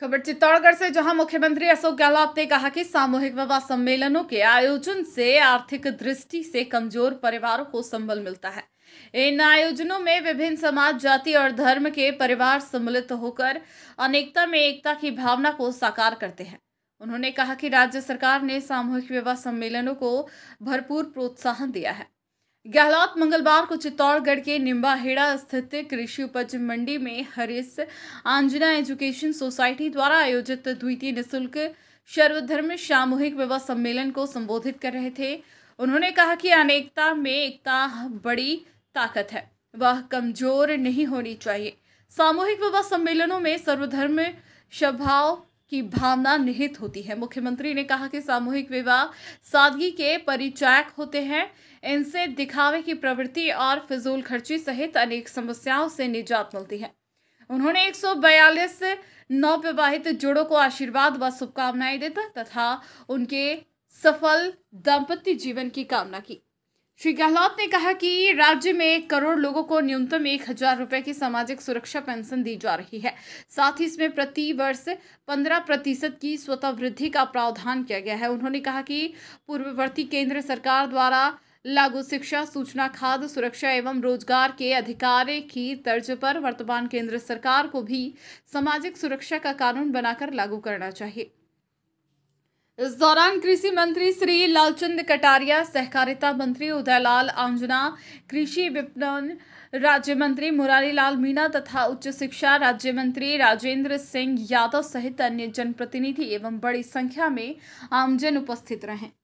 खबर चित्तौड़गढ़ से जहां मुख्यमंत्री अशोक गहलोत ने कहा कि सामूहिक विवाह सम्मेलनों के आयोजन से आर्थिक दृष्टि से कमजोर परिवारों को संबल मिलता है इन आयोजनों में विभिन्न समाज जाति और धर्म के परिवार सम्मिलित होकर अनेकता में एकता की भावना को साकार करते हैं उन्होंने कहा कि राज्य सरकार ने सामूहिक विवाह सम्मेलनों को भरपूर प्रोत्साहन दिया है गहलोत मंगलवार को चित्तौड़गढ़ के निम्बाहेड़ा स्थित कृषि उपज मंडी में हरिस आंजना एजुकेशन सोसाइटी द्वारा आयोजित द्वितीय निशुल्क सर्वधर्म सामूहिक विवाह सम्मेलन को संबोधित कर रहे थे उन्होंने कहा कि अनेकता में एकता बड़ी ताकत है वह कमजोर नहीं होनी चाहिए सामूहिक विवाह सम्मेलनों में सर्वधर्म स्वभाव की भावना निहित होती है मुख्यमंत्री ने कहा कि सामूहिक विवाह सादगी के परिचायक होते हैं इनसे दिखावे की प्रवृत्ति और फिजूल खर्ची सहित अनेक समस्याओं से निजात मिलती है उन्होंने 142 नवविवाहित जोड़ों को आशीर्वाद व शुभकामनाएं देता तथा उनके सफल दाम्पत्य जीवन की कामना की श्री गहलोत ने कहा कि राज्य में एक करोड़ लोगों को न्यूनतम एक हजार रुपए की सामाजिक सुरक्षा पेंशन दी जा रही है साथ ही इसमें प्रति वर्ष पंद्रह प्रतिशत की स्वतः वृद्धि का प्रावधान किया गया है उन्होंने कहा कि पूर्ववर्ती केंद्र सरकार द्वारा लागू शिक्षा सूचना खाद्य सुरक्षा एवं रोजगार के अधिकार की तर्ज पर वर्तमान केंद्र सरकार को भी सामाजिक सुरक्षा का कानून बनाकर लागू करना चाहिए इस दौरान कृषि मंत्री श्री लालचंद कटारिया सहकारिता मंत्री उदयलाल आंजना कृषि विपणन राज्य मंत्री मुरारी लाल मीणा तथा उच्च शिक्षा राज्य मंत्री राजेंद्र सिंह यादव सहित अन्य जनप्रतिनिधि एवं बड़ी संख्या में आमजन उपस्थित रहे